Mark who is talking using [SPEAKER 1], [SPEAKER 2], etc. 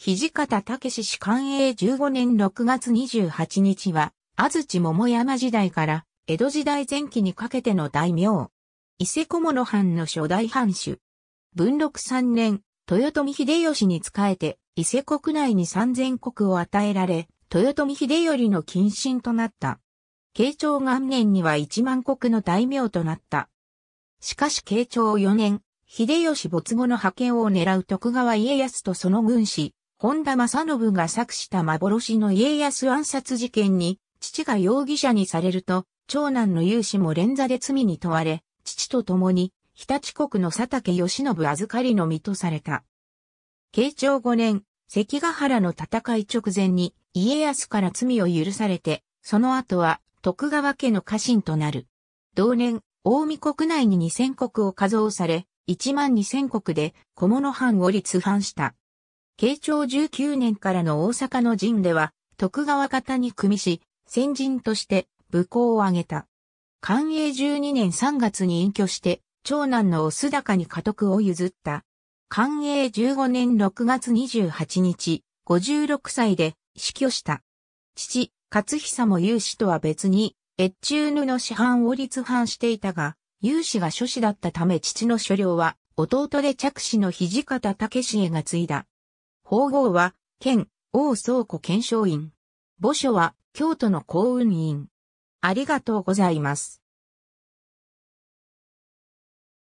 [SPEAKER 1] 土方武史氏官営15年6月28日は、安土桃山時代から江戸時代前期にかけての大名。伊勢小物藩の初代藩主。文禄3年、豊臣秀吉に仕えて、伊勢国内に3000国を与えられ、豊臣秀頼の近親となった。慶長元年には1万国の大名となった。しかし慶長4年、秀吉没後の派遣を狙う徳川家康とその軍師、本田正信が作した幻の家康暗殺事件に、父が容疑者にされると、長男の勇士も連座で罪に問われ、父と共に、日立国の佐竹義信預かりの身とされた。慶長5年、関ヶ原の戦い直前に、家康から罪を許されて、その後は、徳川家の家臣となる。同年、大見国内に2000国を加増され、1万2000国で小物藩を立藩した。慶長19年からの大阪の陣では、徳川方に組みし、先人として武功を挙げた。寛永12年3月に隠居して、長男の須高に家督を譲った。寛永15年6月28日、56歳で死去した。父、勝久も有志とは別に、越中布の師範を立藩していたが、有志が諸子だったため父の所領は、弟で着手の土方武氏へが継いだ。法号は、県、王倉庫検証院。墓所は、京都の幸運院。ありがとうございます。